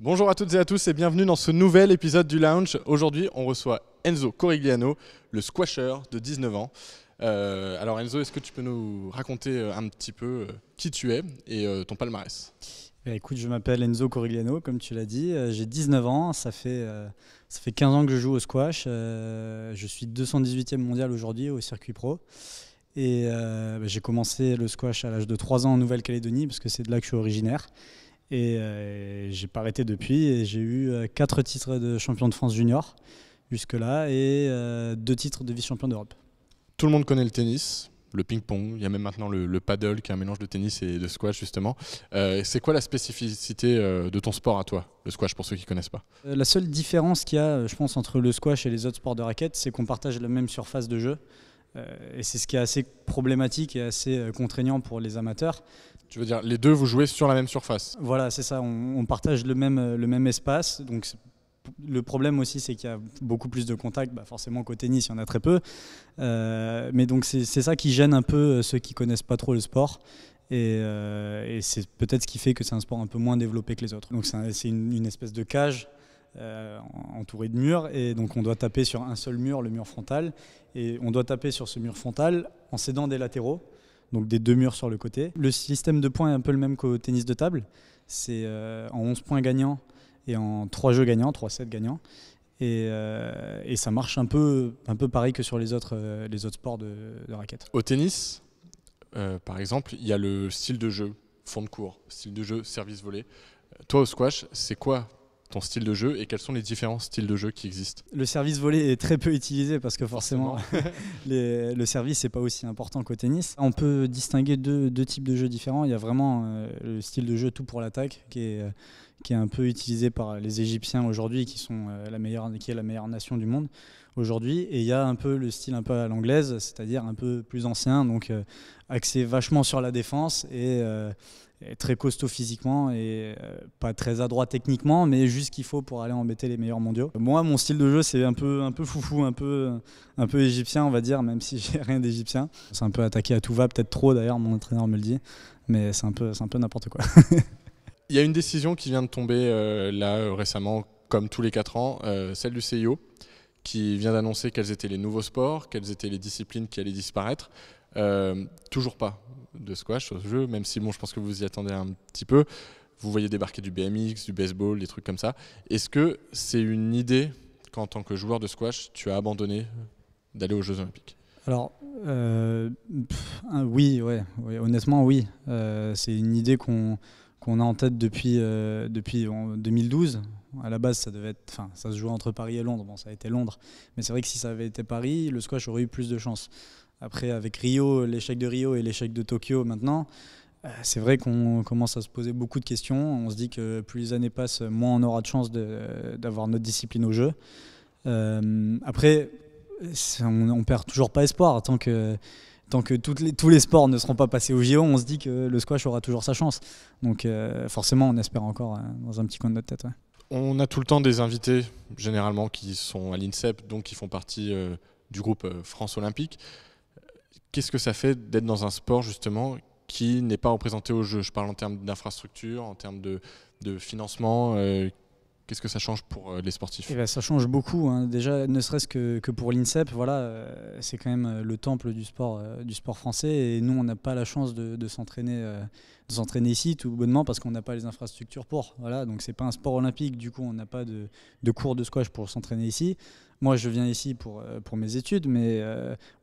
Bonjour à toutes et à tous et bienvenue dans ce nouvel épisode du Lounge. Aujourd'hui, on reçoit Enzo Corigliano, le squasher de 19 ans. Euh, alors Enzo, est-ce que tu peux nous raconter euh, un petit peu euh, qui tu es et ton palmarès eh ben, Écoute, je m'appelle Enzo Corigliano, comme tu l'as dit. J'ai 19 ans, ça fait ça fait 15 ans que je joue au squash. Euh, je suis 218e mondial aujourd'hui au circuit pro. Et euh, bah, j'ai commencé le squash à l'âge de 3 ans en Nouvelle-Calédonie, parce que c'est de là que je suis originaire. Et euh, j'ai pas arrêté depuis. Et j'ai eu 4 titres de champion de France junior jusque-là et 2 titres de vice-champion d'Europe. Tout le monde connaît le tennis le ping-pong, il y a même maintenant le, paddle qui est un mélange de tennis et de squash justement. Euh, c'est quoi la spécificité euh, de ton sport à toi, le squash pour ceux qui ne connaissent pas euh, La seule différence qu'il y a, je pense, entre le squash et les autres sports de raquettes, c'est qu'on partage la même surface de jeu. et c'est ce qui est assez problématique et assez contraignant pour les amateurs. Tu veux dire, les deux, vous jouez sur la même surface Voilà, c'est ça, on, partage le même, le même espace, donc le problème aussi, c'est qu'il y a beaucoup plus de contacts. Bah, forcément, qu'au tennis, il y en a très peu. Euh, mais donc, c'est ça qui gêne un peu euh, ceux qui connaissent pas trop le sport. Euh, et, c'est peut-être ce qui fait que c'est un sport un peu moins développé que les autres. Donc, c'est une, espèce de cage entourée de murs. Et donc, on doit taper sur un seul mur, le mur frontal. Et on doit taper sur ce mur frontal en s'aidant des latéraux, donc des deux murs sur le côté. Le système de points est un peu le même qu'au tennis de table. C'est en 11 points gagnants et en trois jeux gagnants, trois sets gagnants. Euh, et, ça marche un peu, un peu pareil que sur les autres, euh, les autres sports de, de Au tennis, euh, par exemple, il y a le style de jeu, fond de cours, style de jeu, service volé. Toi, au squash, c'est quoi ton style de jeu et quels sont les différents styles de jeu qui existent Le service volé est très peu utilisé parce que forcément, le service n'est pas aussi important qu'au tennis. On peut distinguer deux, types de jeux différents. Il y a vraiment euh, le style de jeu tout pour l'attaque qui est, euh, qui est un peu utilisé par les Égyptiens aujourd'hui qui, sont, euh, la meilleure, qui est la meilleure nation du monde aujourd'hui. Et il y a un peu le style un peu à l'anglaise, c'est-à-dire un peu plus ancien, donc euh, axé vachement sur la défense et, euh, très costaud physiquement et euh, pas très adroit techniquement, mais juste qu'il faut pour aller embêter les meilleurs mondiaux. Moi, mon style de jeu, c'est un peu, un peu foufou, un peu, un peu égyptien, on va dire, même si j'ai rien d'égyptien. C'est un peu attaqué à tout va, peut-être trop d'ailleurs, mon entraîneur me le dit, mais c'est un peu, un peu n'importe quoi. Il y a une décision qui vient de tomber là récemment, comme tous les 4 ans, celle du CIO qui vient d'annoncer quels étaient les nouveaux sports, quelles étaient les disciplines qui allaient disparaître. Euh, toujours pas de squash au jeu, même si bon, je pense que vous y attendez un petit peu. Vous voyez débarquer du BMX, du baseball, des trucs comme ça. Est-ce que c'est une idée qu'en tant que joueur de squash, tu as abandonné d'aller aux Jeux Olympiques Alors, euh, oui, ouais, honnêtement, oui. Euh, c'est une idée qu'on on a en tête depuis, euh, depuis 2012. À la base, ça devait être, enfin, ça se jouait entre Paris et Londres. Bon, ça a été Londres, mais c'est vrai que si ça avait été Paris, le squash aurait eu plus de chance. Après, avec Rio, l'échec de Rio et l'échec de Tokyo maintenant, euh, c'est vrai qu'on commence à se poser beaucoup de questions. On se dit que plus les années passent, moins on aura de chance d'avoir notre discipline au jeu. Euh, après, on, on perd toujours pas espoir tant que tant que les, tous les sports ne seront pas passés au JO, on se dit que le squash aura toujours sa chance. Donc euh, forcément, on espère encore euh, dans un petit coin de notre tête. On a tout le temps des invités, généralement, qui sont à l'INSEP, donc qui font partie euh, du groupe France Olympique. Qu'est-ce que ça fait d'être dans un sport, justement, qui n'est pas représenté au jeu Je parle en termes d'infrastructure, en termes de, de financement. Qu'est-ce que ça change pour euh, les sportifs eh ben, Ça change beaucoup. Hein. Déjà, ne serait-ce que, que, pour l'INSEP, voilà, euh, c'est quand même euh, le temple du sport, du sport français. Et nous, on n'a pas la chance de, de s'entraîner ici, tout bonnement, parce qu'on n'a pas les infrastructures pour. Voilà, donc, c'est pas un sport olympique. Du coup, on n'a pas de, cours de squash pour s'entraîner ici. Moi, je viens ici pour, pour mes études, mais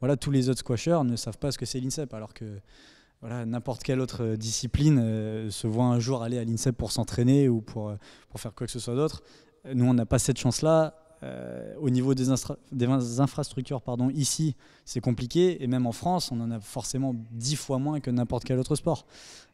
voilà, tous les autres squashers ne savent pas ce que c'est l'INSEP, alors que voilà, n'importe quelle autre euh, discipline euh, se voit un jour aller à l'INSEP pour s'entraîner ou pour, euh, pour faire quoi que ce soit d'autre. Nous, on n'a pas cette chance-là. au niveau des, infrastructures pardon, ici, c'est compliqué. Et même en France, on en a forcément dix fois moins que n'importe quel autre sport.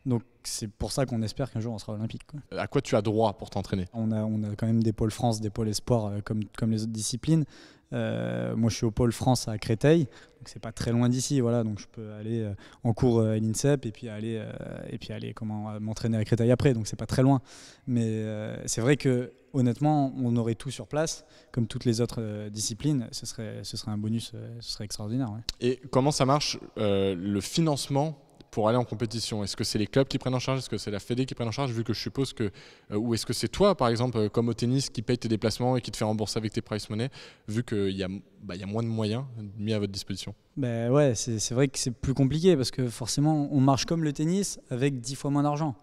Donc c'est pour ça qu'on espère qu'un jour on sera olympique. À quoi tu as droit pour t'entraîner on a, on a quand même des pôles France, des pôles espoir euh, comme, comme les autres disciplines. Euh, moi je suis au pôle France à Créteil, donc c'est pas très loin d'ici, voilà, donc je peux aller euh, en cours à l'INSEP et puis aller, et puis aller comment m'entraîner à Créteil après, donc c'est pas très loin. Mais c'est vrai que honnêtement, on aurait tout sur place, comme toutes les autres disciplines. Ce serait, ce serait un bonus, ce serait extraordinaire. Et comment ça marche le financement pour aller en compétition Est-ce que c'est les clubs qui prennent en charge Est-ce que c'est la Fédé qui prennent en charge Vu que je suppose que. Euh, ou est-ce que c'est toi, par exemple, euh, comme au tennis, qui paye tes déplacements et qui te fait rembourser avec tes price money, vu qu'il y, a, bah, y a moins de moyens mis à votre disposition ben ouais, c'est vrai que c'est plus compliqué parce que forcément, on marche comme le tennis avec 10 fois moins d'argent.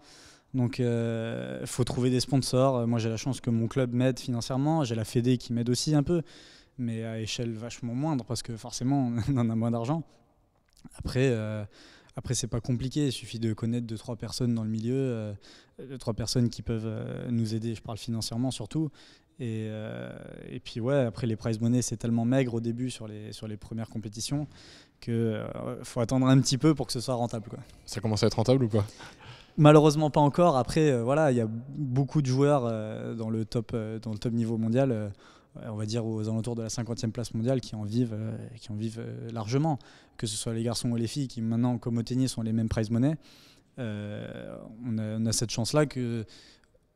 Donc, il euh, faut trouver des sponsors. Moi, j'ai la chance que mon club m'aide financièrement. J'ai la Fédé qui m'aide aussi un peu, mais à échelle vachement moindre parce que forcément, on en a moins d'argent. Après, après, c'est pas compliqué. Il suffit de connaître deux trois personnes dans le milieu, euh, deux trois personnes qui peuvent euh, nous aider. Je parle financièrement surtout. Euh, et, puis ouais, après les prize money c'est tellement maigre au début sur les sur les premières compétitions que euh, faut attendre un petit peu pour que ce soit rentable Ça commence à être rentable ou quoi Malheureusement pas encore. Après voilà, il y a beaucoup de joueurs dans le top dans le top niveau mondial on va dire aux alentours de la 50e place mondiale, qui en vivent, euh, qui en vivent euh, largement, que ce soit les garçons ou les filles, qui maintenant, comme au tennis, ont les mêmes prize money. Euh, on, a, cette chance-là que,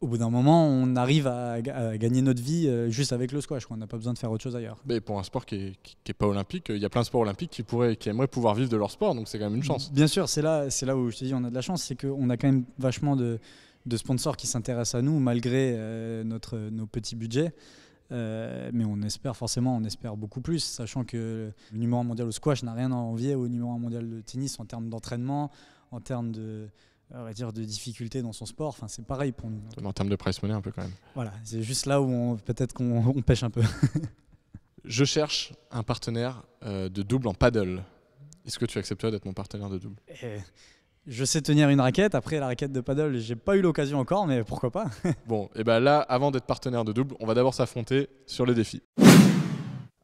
au bout d'un moment, on arrive à, gagner notre vie juste avec le squash. On n'a pas besoin de faire autre chose ailleurs. Mais pour un sport qui n'est pas olympique, il y a plein de sports olympiques qui, pourraient, qui aimeraient pouvoir vivre de leur sport, donc c'est quand même une chance. Bien sûr, c'est là, c'est là où je te dis on a de la chance, c'est qu'on a quand même vachement de, sponsors qui s'intéressent à nous malgré notre, nos petits budgets. Euh, mais on espère forcément, on espère beaucoup plus, sachant que le numéro 1 mondial au squash n'a rien à envier au numéro 1 mondial de tennis en termes d'entraînement, en termes de, on va dire, de difficulté dans son sport. Enfin, c'est pareil pour nous. En termes de price money, un peu quand même. Voilà, c'est juste là où peut-être qu'on pêche un peu. Je cherche un partenaire euh, de double en paddle. Est-ce que tu accepterais d'être mon partenaire de double eh, je sais tenir une raquette. Après, la raquette de paddle, j'ai pas eu l'occasion encore, mais pourquoi pas Bon, et ben là, avant d'être partenaire de double, on va d'abord s'affronter sur le défi.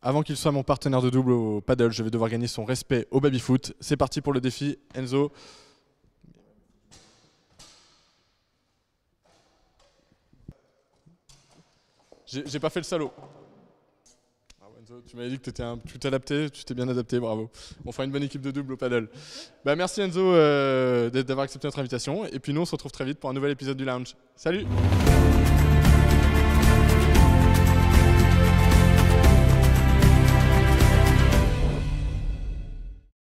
Avant qu'il soit mon partenaire de double au paddle, je vais devoir gagner son respect au baby-foot. C'est parti pour le défi. Enzo. J'ai pas fait le salaud tu m'avais dit que tu étais adapté, tu t'es bien adapté, bravo. On fera une bonne équipe de double au paddle. Bah, merci Enzo euh, d'avoir accepté notre invitation. Et puis nous, on se retrouve très vite pour un nouvel épisode du Lounge. Salut